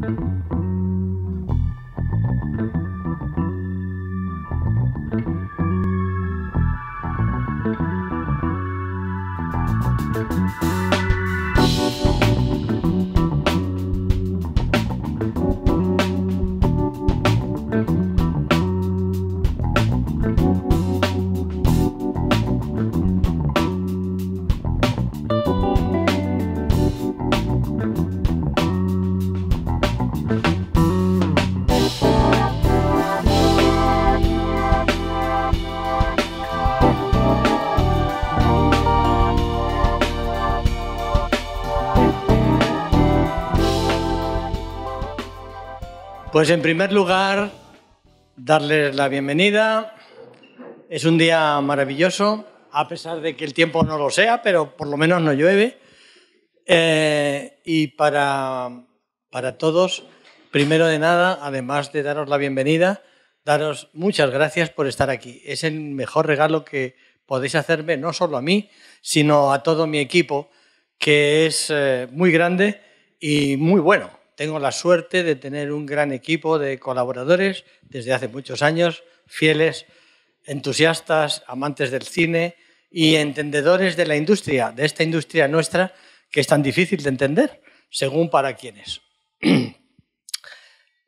Thank you. Pues en primer lugar, darles la bienvenida. Es un día maravilloso, a pesar de que el tiempo no lo sea, pero por lo menos no llueve. Eh, y para, para todos, primero de nada, además de daros la bienvenida, daros muchas gracias por estar aquí. Es el mejor regalo que podéis hacerme, no solo a mí, sino a todo mi equipo, que es eh, muy grande y muy bueno tengo la suerte de tener un gran equipo de colaboradores desde hace muchos años, fieles, entusiastas, amantes del cine y entendedores de la industria, de esta industria nuestra que es tan difícil de entender, según para es.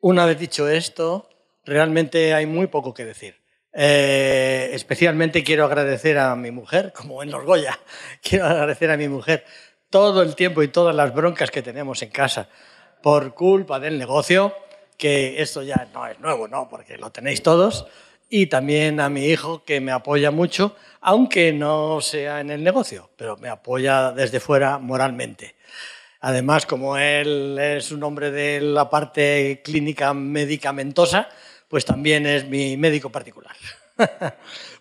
Una vez dicho esto, realmente hay muy poco que decir. Eh, especialmente quiero agradecer a mi mujer, como en Orgoya, quiero agradecer a mi mujer todo el tiempo y todas las broncas que tenemos en casa por culpa del negocio, que esto ya no es nuevo, ¿no? Porque lo tenéis todos. Y también a mi hijo, que me apoya mucho, aunque no sea en el negocio, pero me apoya desde fuera moralmente. Además, como él es un hombre de la parte clínica medicamentosa, pues también es mi médico particular.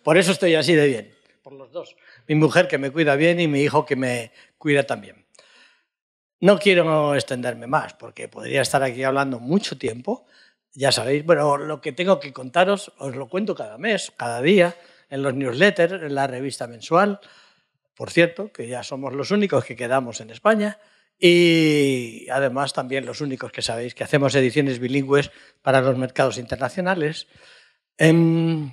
por eso estoy así de bien, por los dos. Mi mujer que me cuida bien y mi hijo que me cuida también. No quiero extenderme más porque podría estar aquí hablando mucho tiempo. Ya sabéis, bueno, lo que tengo que contaros os lo cuento cada mes, cada día, en los newsletters, en la revista mensual, por cierto, que ya somos los únicos que quedamos en España y además también los únicos que sabéis que hacemos ediciones bilingües para los mercados internacionales. Em,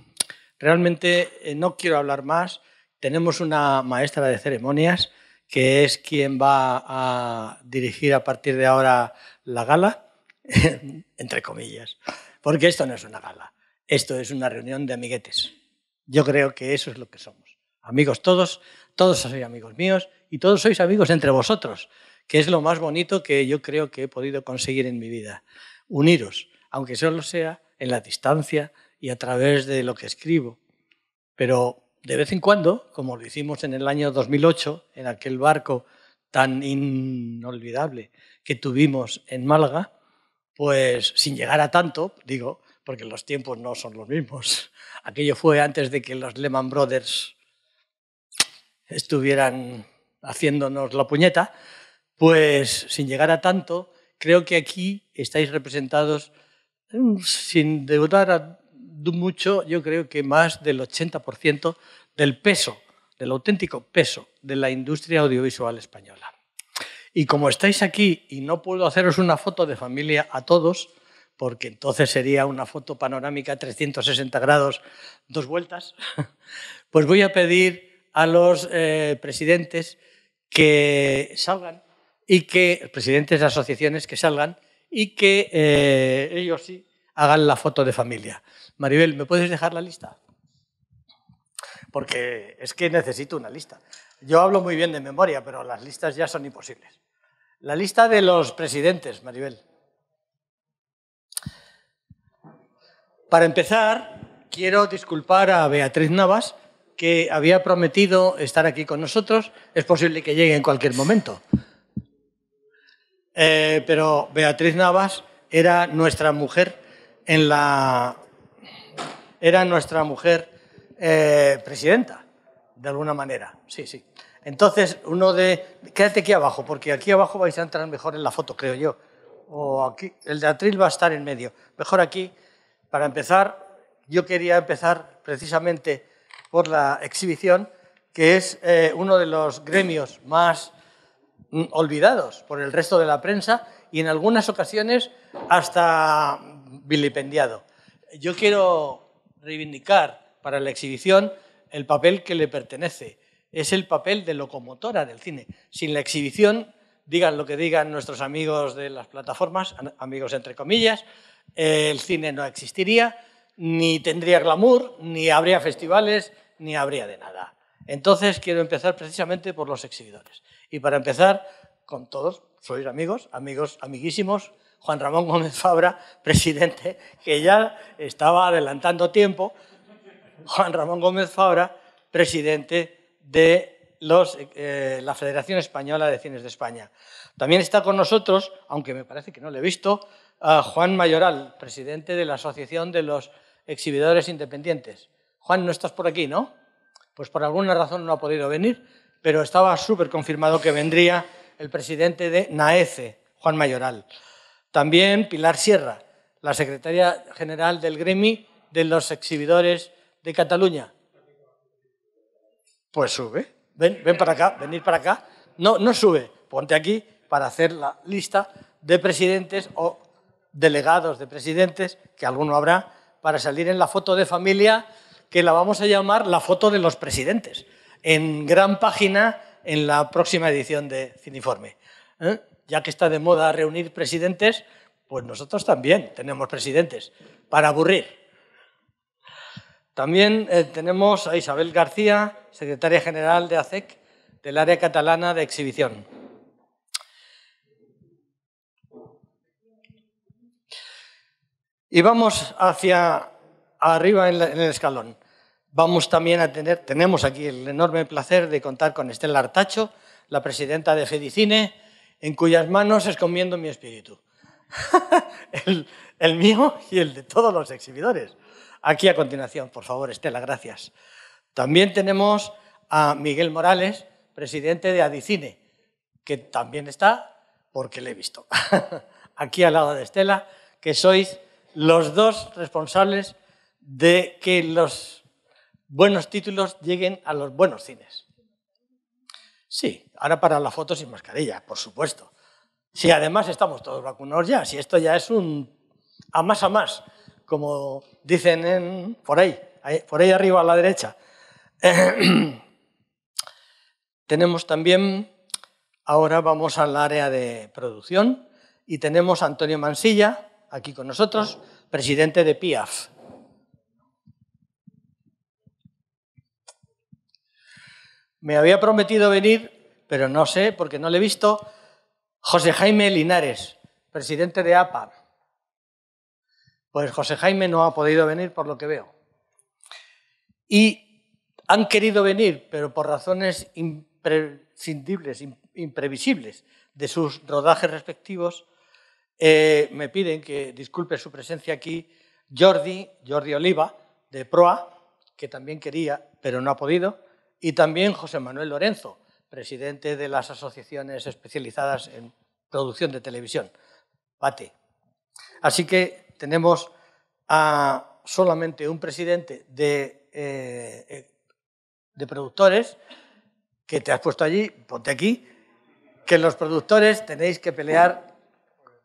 realmente eh, no quiero hablar más. Tenemos una maestra de ceremonias que es quien va a dirigir a partir de ahora la gala, entre comillas, porque esto no es una gala, esto es una reunión de amiguetes. Yo creo que eso es lo que somos. Amigos todos, todos sois amigos míos y todos sois amigos entre vosotros, que es lo más bonito que yo creo que he podido conseguir en mi vida. Uniros, aunque solo sea en la distancia y a través de lo que escribo, pero de vez en cuando, como lo hicimos en el año 2008, en aquel barco tan inolvidable que tuvimos en Málaga, pues sin llegar a tanto, digo, porque los tiempos no son los mismos. Aquello fue antes de que los Lehman Brothers estuvieran haciéndonos la puñeta, pues sin llegar a tanto, creo que aquí estáis representados sin deudar a mucho, yo creo que más del 80% del peso, del auténtico peso de la industria audiovisual española. Y como estáis aquí y no puedo haceros una foto de familia a todos, porque entonces sería una foto panorámica 360 grados, dos vueltas, pues voy a pedir a los eh, presidentes que salgan y que, presidentes de asociaciones que salgan y que eh, ellos sí hagan la foto de familia. Maribel, ¿me puedes dejar la lista? Porque es que necesito una lista. Yo hablo muy bien de memoria, pero las listas ya son imposibles. La lista de los presidentes, Maribel. Para empezar, quiero disculpar a Beatriz Navas, que había prometido estar aquí con nosotros. Es posible que llegue en cualquier momento. Eh, pero Beatriz Navas era nuestra mujer la... Era nuestra mujer eh, presidenta, de alguna manera, sí, sí. Entonces, uno de... Quédate aquí abajo, porque aquí abajo vais a entrar mejor en la foto, creo yo. O aquí, el de atril va a estar en medio. Mejor aquí, para empezar, yo quería empezar precisamente por la exhibición, que es eh, uno de los gremios más mm, olvidados por el resto de la prensa y en algunas ocasiones hasta vilipendiado. Yo quiero reivindicar para la exhibición el papel que le pertenece. Es el papel de locomotora del cine. Sin la exhibición, digan lo que digan nuestros amigos de las plataformas, amigos entre comillas, el cine no existiría, ni tendría glamour, ni habría festivales, ni habría de nada. Entonces quiero empezar precisamente por los exhibidores. Y para empezar, con todos, sois amigos, amigos amiguísimos, Juan Ramón Gómez Fabra, presidente, que ya estaba adelantando tiempo, Juan Ramón Gómez Fabra, presidente de los, eh, la Federación Española de Cines de España. También está con nosotros, aunque me parece que no lo he visto, Juan Mayoral, presidente de la Asociación de los Exhibidores Independientes. Juan, no estás por aquí, ¿no? Pues por alguna razón no ha podido venir, pero estaba súper confirmado que vendría el presidente de NAECE, Juan Mayoral. También Pilar Sierra, la secretaria general del gremi de los exhibidores de Cataluña. Pues sube. Ven, para acá, venir para acá. No, no sube. Ponte aquí para hacer la lista de presidentes o delegados de presidentes, que alguno habrá, para salir en la foto de familia, que la vamos a llamar la foto de los presidentes, en gran página en la próxima edición de Cineforme. ¿eh? ya que está de moda reunir presidentes, pues nosotros también tenemos presidentes, para aburrir. También eh, tenemos a Isabel García, secretaria general de ACEC, del área catalana de exhibición. Y vamos hacia arriba en, el escalón. Vamos también a tener, tenemos aquí el enorme placer de contar con Estela Artacho, la presidenta de Fedicine, en cuyas manos escondiendo mi espíritu. el, el mío y el de todos los exhibidores. Aquí a continuación, por favor, Estela, gracias. También tenemos a Miguel Morales, presidente de Adicine, que también está porque le he visto. Aquí al lado de Estela, que sois los dos responsables de que los buenos títulos lleguen a los buenos cines. Sí, ahora para las fotos sin mascarilla, por supuesto. Si además estamos todos vacunados ya, si esto ya es un a más a más, como dicen en, por ahí, por ahí arriba a la derecha. tenemos también, ahora vamos al área de producción y tenemos a Antonio Mansilla aquí con nosotros, presidente de PIAF, Me había prometido venir, pero no sé, porque no le he visto. José Jaime Linares, presidente de APA. Pues José Jaime no ha podido venir, por lo que veo. Y han querido venir, pero por razones imprescindibles, imprevisibles de sus rodajes respectivos, eh, me piden que disculpe su presencia aquí Jordi, Jordi Oliva, de Proa, que también quería, pero no ha podido, y también José Manuel Lorenzo, presidente de las asociaciones especializadas en producción de televisión, PATE. Así que tenemos a solamente un presidente de, eh, eh, de productores que te has puesto allí, ponte aquí, que los productores tenéis que pelear,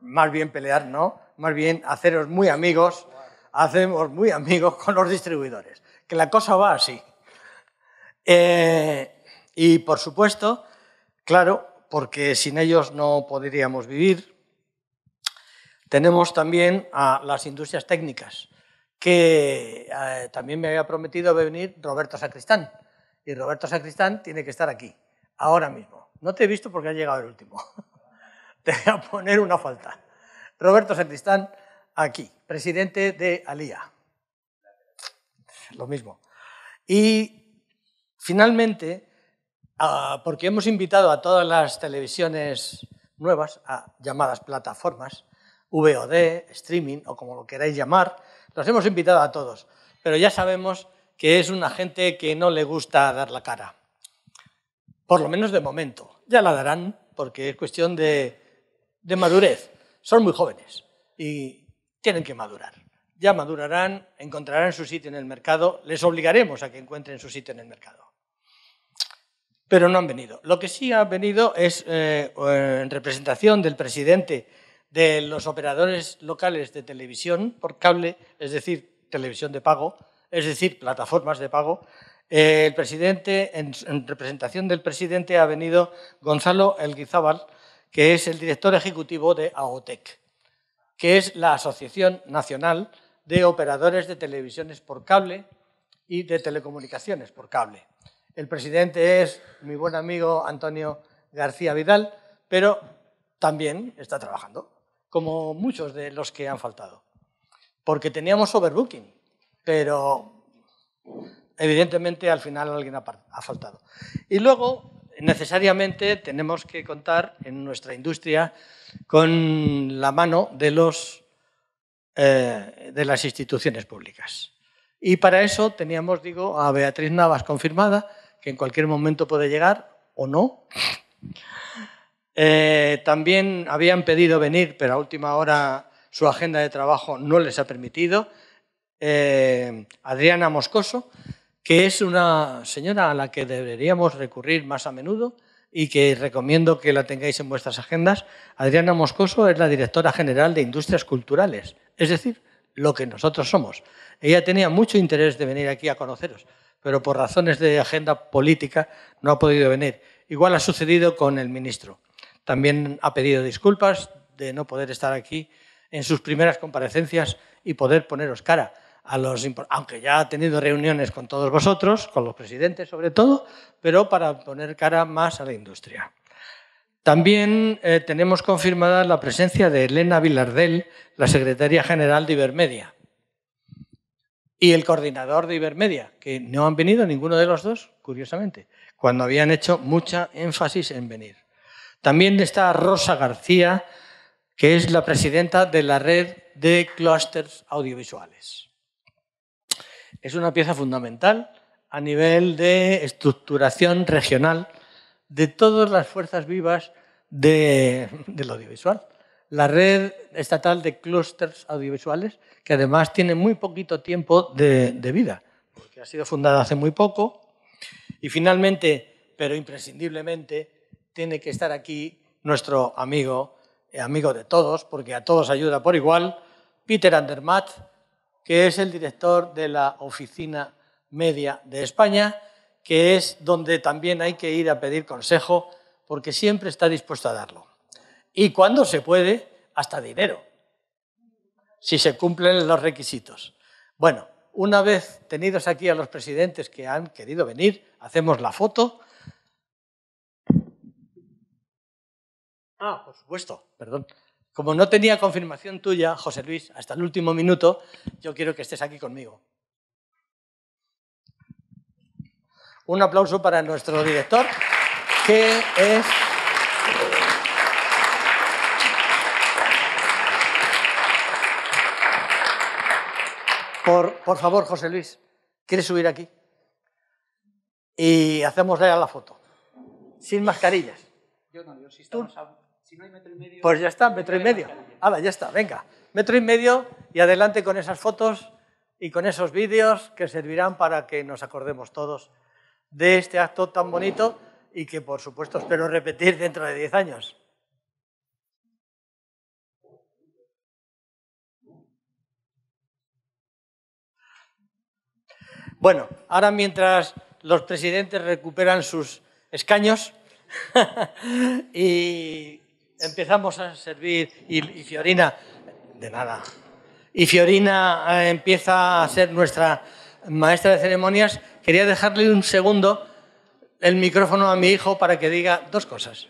más bien pelear, ¿no? Más bien haceros muy amigos, hacemos muy amigos con los distribuidores, que la cosa va así. Eh, y por supuesto, claro, porque sin ellos no podríamos vivir, tenemos también a las industrias técnicas, que eh, también me había prometido venir Roberto Sacristán. Y Roberto Sacristán tiene que estar aquí, ahora mismo. No te he visto porque ha llegado el último. te voy a poner una falta. Roberto Sacristán, aquí, presidente de Alía. Lo mismo. Y Finalmente, porque hemos invitado a todas las televisiones nuevas, a llamadas plataformas, VOD, streaming o como lo queráis llamar, los hemos invitado a todos, pero ya sabemos que es una gente que no le gusta dar la cara, por lo menos de momento. Ya la darán porque es cuestión de, de madurez. Son muy jóvenes y tienen que madurar. Ya madurarán, encontrarán su sitio en el mercado, les obligaremos a que encuentren su sitio en el mercado pero no han venido. Lo que sí ha venido es, eh, en representación del presidente de los operadores locales de televisión por cable, es decir, televisión de pago, es decir, plataformas de pago, eh, el presidente, en, representación del presidente, ha venido Gonzalo Elguizábal, que es el director ejecutivo de AOTEC, que es la Asociación Nacional de Operadores de Televisiones por Cable y de Telecomunicaciones por Cable. El presidente es mi buen amigo Antonio García Vidal, pero también está trabajando, como muchos de los que han faltado. Porque teníamos overbooking, pero evidentemente al final alguien ha faltado. Y luego, necesariamente, tenemos que contar en nuestra industria con la mano de, los, eh, de las instituciones públicas. Y para eso teníamos, digo, a Beatriz Navas confirmada que en cualquier momento puede llegar o no. Eh, también habían pedido venir, pero a última hora su agenda de trabajo no les ha permitido. Eh, Adriana Moscoso, que es una señora a la que deberíamos recurrir más a menudo y que recomiendo que la tengáis en vuestras agendas. Adriana Moscoso es la directora general de Industrias Culturales, es decir, lo que nosotros somos. Ella tenía mucho interés de venir aquí a conoceros pero por razones de agenda política no ha podido venir. Igual ha sucedido con el ministro. También ha pedido disculpas de no poder estar aquí en sus primeras comparecencias y poder poneros cara a los aunque ya ha tenido reuniones con todos vosotros, con los presidentes sobre todo, pero para poner cara más a la industria. También eh, tenemos confirmada la presencia de Elena Villardel, la secretaria general de Ibermedia y el coordinador de Ibermedia, que no han venido ninguno de los dos, curiosamente, cuando habían hecho mucha énfasis en venir. También está Rosa García, que es la presidenta de la red de clústeres audiovisuales. Es una pieza fundamental a nivel de estructuración regional de todas las fuerzas vivas del audiovisual la red estatal de clústeres audiovisuales, que además tiene muy poquito tiempo de, vida, porque ha sido fundada hace muy poco. Y finalmente, pero imprescindiblemente, tiene que estar aquí nuestro amigo, eh, amigo de todos, porque a todos ayuda por igual, Peter Andermatt, que es el director de la Oficina Media de España, que es donde también hay que ir a pedir consejo, porque siempre está dispuesto a darlo y cuando se puede, hasta dinero, si se cumplen los requisitos. Bueno, una vez tenidos aquí a los presidentes que han querido venir, hacemos la foto. Ah, por supuesto, perdón. Como no tenía confirmación tuya, José Luis, hasta el último minuto, yo quiero que estés aquí conmigo. Un aplauso para nuestro director, que es Por, favor, José Luis, ¿quieres subir aquí? Y hacemos la foto. Sin mascarillas. Yo no, si, si no hay metro y medio. Pues ya está, metro y medio. Ahora, ya está, venga. Metro y medio y adelante con esas fotos y con esos vídeos que servirán para que nos acordemos todos de este acto tan bonito y que, por supuesto, espero repetir dentro de 10 años. Bueno, ahora mientras los presidentes recuperan sus escaños y empezamos a servir, y, Fiorina, de nada, y Fiorina eh, empieza a ser nuestra maestra de ceremonias, quería dejarle un segundo el micrófono a mi hijo para que diga dos cosas.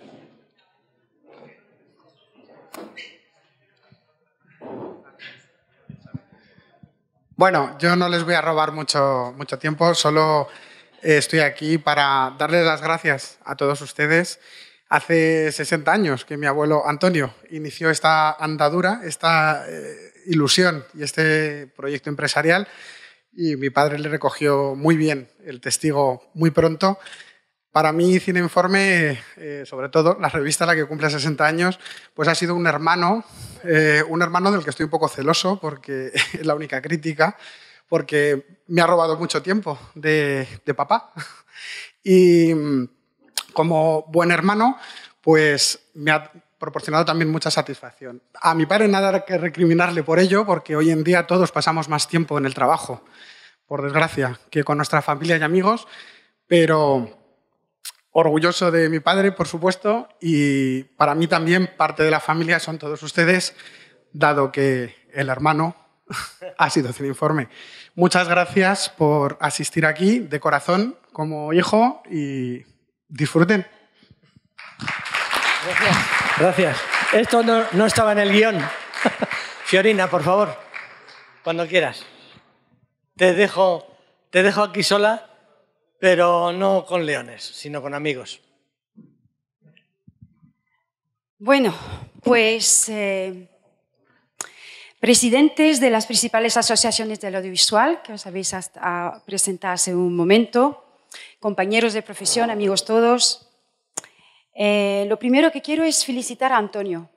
Bueno, yo no les voy a robar mucho, mucho tiempo, solo eh, estoy aquí para darles las gracias a todos ustedes. Hace 60 años que mi abuelo Antonio inició esta andadura, esta eh, ilusión y este proyecto empresarial y mi padre le recogió muy bien el testigo muy pronto para mí, Cineinforme, eh, sobre todo la revista la que cumple 60 años, pues ha sido un hermano, eh, un hermano del que estoy un poco celoso porque es la única crítica, porque me ha robado mucho tiempo de, de papá. Y como buen hermano, pues me ha proporcionado también mucha satisfacción. A mi padre nada que recriminarle por ello, porque hoy en día todos pasamos más tiempo en el trabajo, por desgracia, que con nuestra familia y amigos, pero orgulloso de mi padre, por supuesto, y para mí también parte de la familia son todos ustedes, dado que el hermano ha sido sin informe. Muchas gracias por asistir aquí de corazón como hijo y disfruten. Gracias. Gracias. Esto no, estaba en el guión. Fiorina, por favor, cuando quieras. Te dejo, te dejo aquí sola pero no con leones, sino con amigos. Bueno, pues eh, presidentes de las principales asociaciones del audiovisual, que os habéis presentado hace un momento, compañeros de profesión, amigos todos. Eh, lo primero que quiero es felicitar a Antonio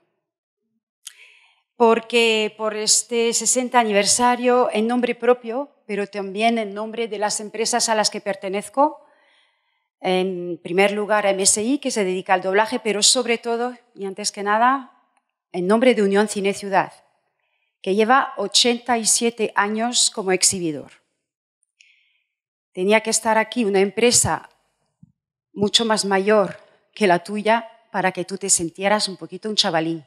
porque por este 60 aniversario, en nombre propio, pero también en nombre de las empresas a las que pertenezco, en primer lugar a MSI, que se dedica al doblaje, pero sobre todo, y antes que nada, en nombre de Unión Cine Ciudad, que lleva 87 años como exhibidor. Tenía que estar aquí una empresa mucho más mayor que la tuya para que tú te sintieras un poquito un chavalín.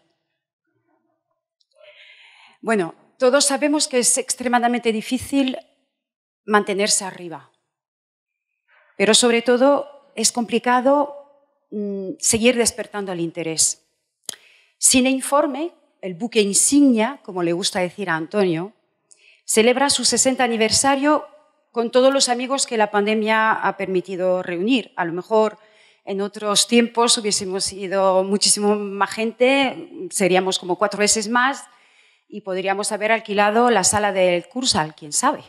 Bueno, todos sabemos que es extremadamente difícil mantenerse arriba, pero sobre todo es complicado mm, seguir despertando el interés. Sin Informe, el buque insignia, como le gusta decir a Antonio, celebra su 60 aniversario con todos los amigos que la pandemia ha permitido reunir. A lo mejor en otros tiempos hubiésemos sido muchísimo más gente, seríamos como cuatro veces más, y podríamos haber alquilado la sala del Cursal, quién sabe.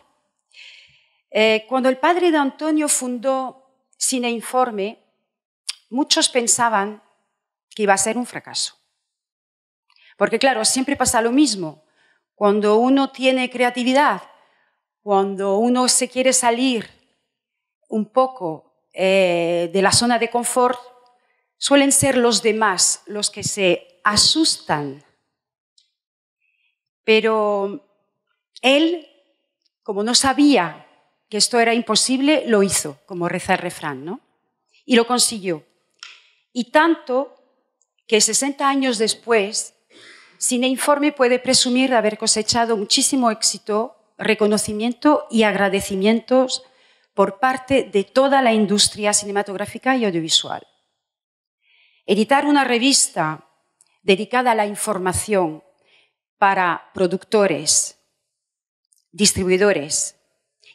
Eh, cuando el padre de Antonio fundó Cineinforme, muchos pensaban que iba a ser un fracaso. Porque claro, siempre pasa lo mismo. Cuando uno tiene creatividad, cuando uno se quiere salir un poco eh, de la zona de confort, suelen ser los demás los que se asustan pero él, como no sabía que esto era imposible, lo hizo, como reza el refrán, ¿no? Y lo consiguió. Y tanto que 60 años después, Cineinforme puede presumir de haber cosechado muchísimo éxito, reconocimiento y agradecimientos por parte de toda la industria cinematográfica y audiovisual. Editar una revista dedicada a la información para productores, distribuidores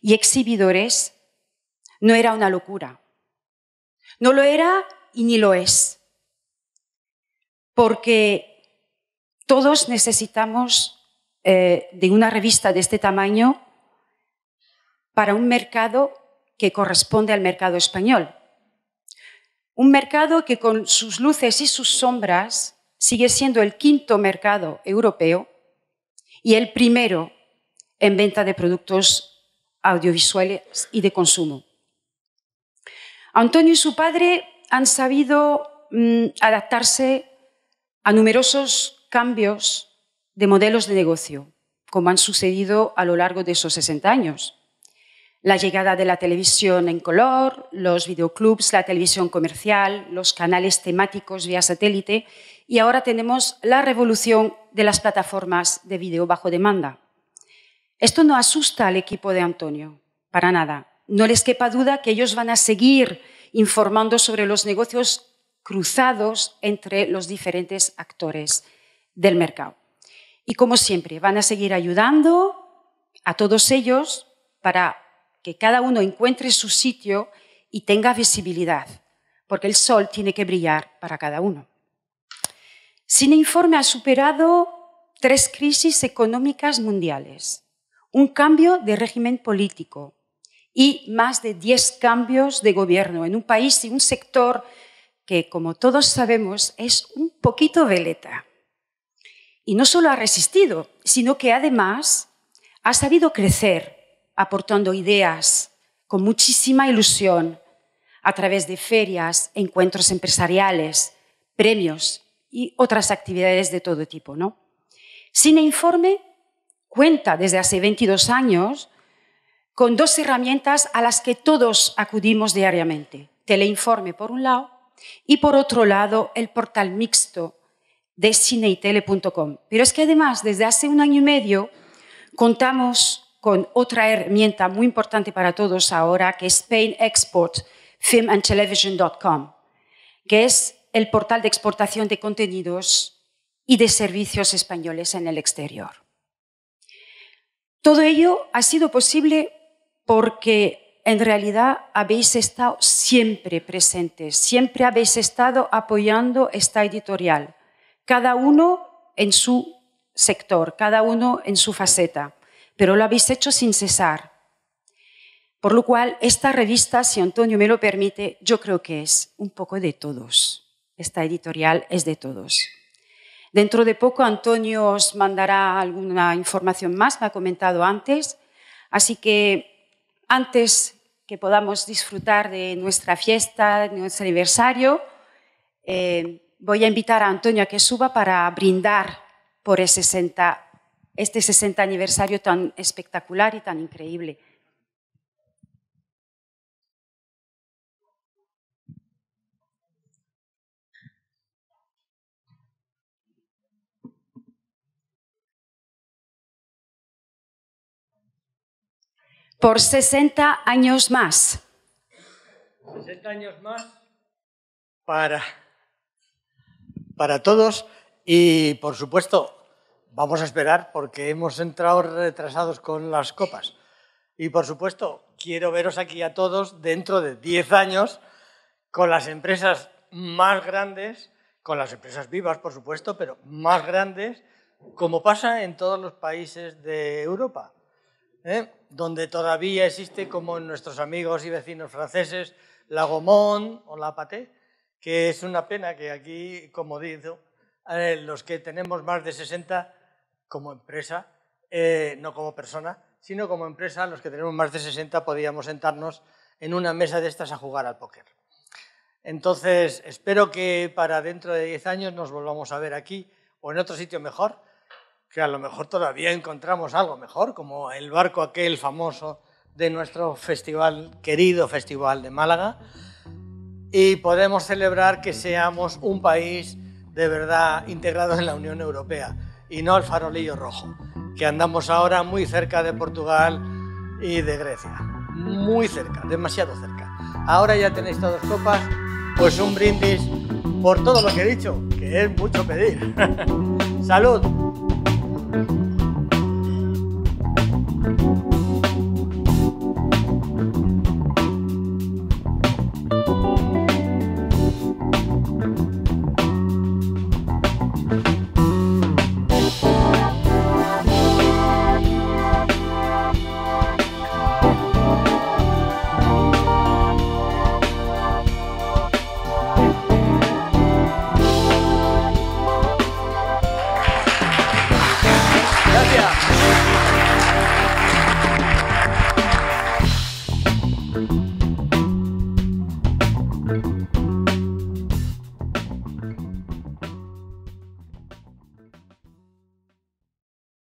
y exhibidores no era una locura. No lo era y ni lo es. Porque todos necesitamos eh, de una revista de este tamaño para un mercado que corresponde al mercado español. Un mercado que con sus luces y sus sombras sigue siendo el quinto mercado europeo y el primero en venta de productos audiovisuales y de consumo. Antonio y su padre han sabido mm, adaptarse a numerosos cambios de modelos de negocio, como han sucedido a lo largo de esos 60 años. La llegada de la televisión en color, los videoclubs, la televisión comercial, los canales temáticos vía satélite y ahora tenemos la revolución de las plataformas de video bajo demanda. Esto no asusta al equipo de Antonio, para nada. No les quepa duda que ellos van a seguir informando sobre los negocios cruzados entre los diferentes actores del mercado. Y como siempre, van a seguir ayudando a todos ellos para que cada uno encuentre su sitio y tenga visibilidad, porque el sol tiene que brillar para cada uno informe ha superado tres crisis económicas mundiales, un cambio de régimen político y más de diez cambios de gobierno en un país y un sector que, como todos sabemos, es un poquito veleta. Y no solo ha resistido, sino que además ha sabido crecer aportando ideas con muchísima ilusión a través de ferias, encuentros empresariales, premios y otras actividades de todo tipo. ¿no? Cineinforme cuenta desde hace 22 años con dos herramientas a las que todos acudimos diariamente. Teleinforme por un lado y por otro lado el portal mixto de cineytele.com. Pero es que además desde hace un año y medio contamos con otra herramienta muy importante para todos ahora que es Spain Export Film and Television.com, que es el portal de exportación de contenidos y de servicios españoles en el exterior. Todo ello ha sido posible porque en realidad habéis estado siempre presentes, siempre habéis estado apoyando esta editorial, cada uno en su sector, cada uno en su faceta, pero lo habéis hecho sin cesar. Por lo cual, esta revista, si Antonio me lo permite, yo creo que es un poco de todos. Esta editorial es de todos. Dentro de poco Antonio os mandará alguna información más, me ha comentado antes. Así que antes que podamos disfrutar de nuestra fiesta, de nuestro aniversario, eh, voy a invitar a Antonio a que suba para brindar por este 60 aniversario tan espectacular y tan increíble. por 60 años más. 60 años más para, para todos y, por supuesto, vamos a esperar porque hemos entrado retrasados con las copas. Y, por supuesto, quiero veros aquí a todos dentro de 10 años con las empresas más grandes, con las empresas vivas, por supuesto, pero más grandes, como pasa en todos los países de Europa. ¿Eh? donde todavía existe, como en nuestros amigos y vecinos franceses, la Gaumont o la Paté, que es una pena que aquí, como digo, eh, los que tenemos más de 60 como empresa, eh, no como persona, sino como empresa, los que tenemos más de 60 podíamos sentarnos en una mesa de estas a jugar al póker. Entonces, espero que para dentro de 10 años nos volvamos a ver aquí o en otro sitio mejor que a lo mejor todavía encontramos algo mejor, como el barco aquel famoso de nuestro festival, querido festival de Málaga, y podemos celebrar que seamos un país de verdad integrado en la Unión Europea y no el farolillo rojo, que andamos ahora muy cerca de Portugal y de Grecia, muy cerca, demasiado cerca. Ahora ya tenéis todas copas, pues un brindis por todo lo que he dicho, que es mucho pedir. Salud.